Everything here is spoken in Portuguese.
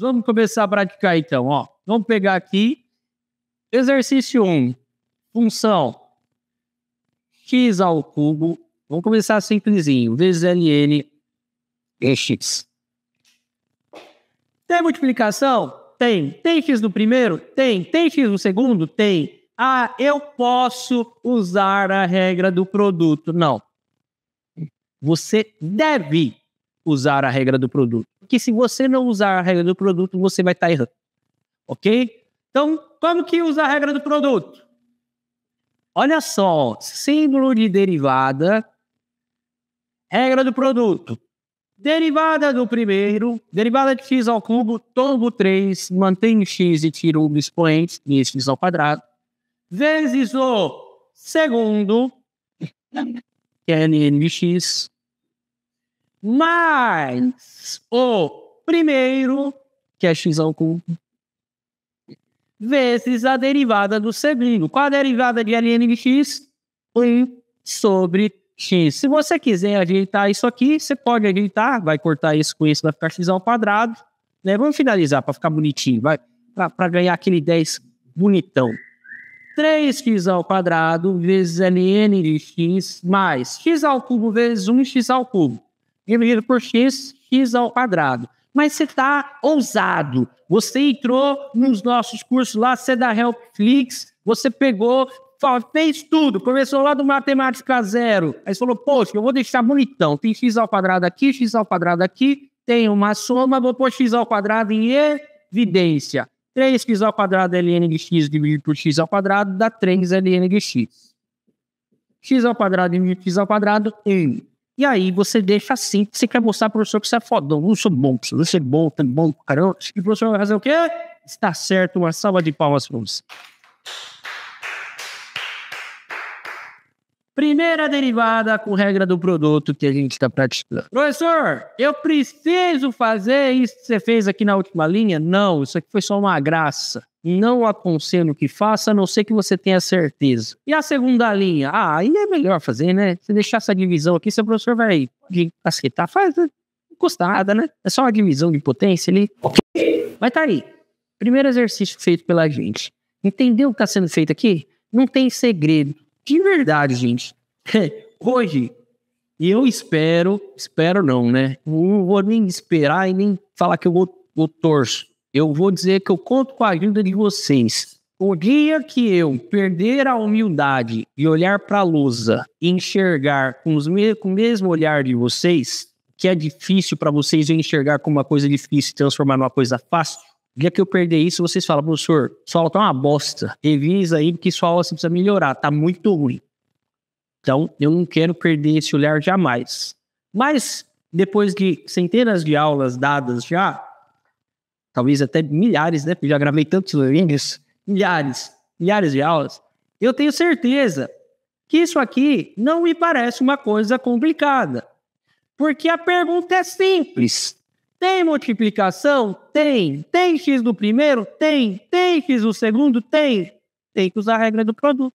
Vamos começar a praticar então, ó. Vamos pegar aqui. Exercício 1. Função x ao cubo. Vamos começar simplesinho. Vezes ln x. Tem multiplicação? Tem. Tem x no primeiro? Tem. Tem x no segundo? Tem. Ah, eu posso usar a regra do produto. Não. Você deve usar a regra do produto. Porque se você não usar a regra do produto, você vai estar tá errando. Ok? Então, como que usa a regra do produto? Olha só, símbolo de derivada, regra do produto. Derivada do primeiro, derivada de x ao cubo, tomo 3, mantém x e tira o expoente, e x ao quadrado, vezes o segundo, que é n de x, mas o primeiro, que é x ao cubo, vezes a derivada do segundo. Qual a derivada de ln de x? 1 sobre x. Se você quiser ajeitar isso aqui, você pode ajeitar, vai cortar isso com isso, vai ficar x ao quadrado. Né? Vamos finalizar para ficar bonitinho, vai para ganhar aquele 10 bonitão. 3x ao quadrado vezes ln de x mais x ao cubo vezes 1 x ao cubo dividido por x, x ao quadrado. Mas você está ousado. Você entrou nos nossos cursos lá, você é da Helpflix, você pegou, fez tudo, começou lá do matemática zero. Aí você falou, poxa, eu vou deixar bonitão. Tem x ao quadrado aqui, x ao quadrado aqui, tem uma soma, vou pôr x ao quadrado em evidência. 3x ao quadrado é ln de x dividido por x ao quadrado dá 3 ln de x. x ao quadrado dividido por x ao quadrado, 1. E aí você deixa assim, você quer mostrar para o professor que você é fodão. Não sou bom, professor, você é bom, tá bom, caramba. E o professor vai fazer o quê? Está certo, uma salva de palmas para você. Primeira derivada com regra do produto que a gente está praticando. Professor, eu preciso fazer isso que você fez aqui na última linha? Não, isso aqui foi só uma graça. Não aconselho que faça, a não ser que você tenha certeza. E a segunda linha? Ah, aí é melhor fazer, né? Se deixar essa divisão aqui, seu professor vai de casquetar, faz, encostada, né? né? É só uma divisão de potência ali. Ok. Mas tá aí. Primeiro exercício feito pela gente. Entendeu o que está sendo feito aqui? Não tem segredo de verdade, gente, hoje eu espero, espero não, né? Não vou nem esperar e nem falar que eu vou, vou torço. Eu vou dizer que eu conto com a ajuda de vocês. O dia que eu perder a humildade e olhar para a lousa e enxergar com, os me com o mesmo olhar de vocês, que é difícil para vocês enxergar como uma coisa difícil e transformar numa coisa fácil, o dia que eu perder isso, vocês falam, professor, sua aula tá uma bosta. Revisa aí, porque sua aula precisa melhorar, tá muito ruim. Então, eu não quero perder esse olhar jamais. Mas, depois de centenas de aulas dadas já, talvez até milhares, né? Porque já gravei tantos livros, milhares, milhares de aulas. Eu tenho certeza que isso aqui não me parece uma coisa complicada. Porque a pergunta é simples. Tem multiplicação? Tem. Tem x do primeiro? Tem. Tem x do segundo? Tem. Tem que usar a regra do produto.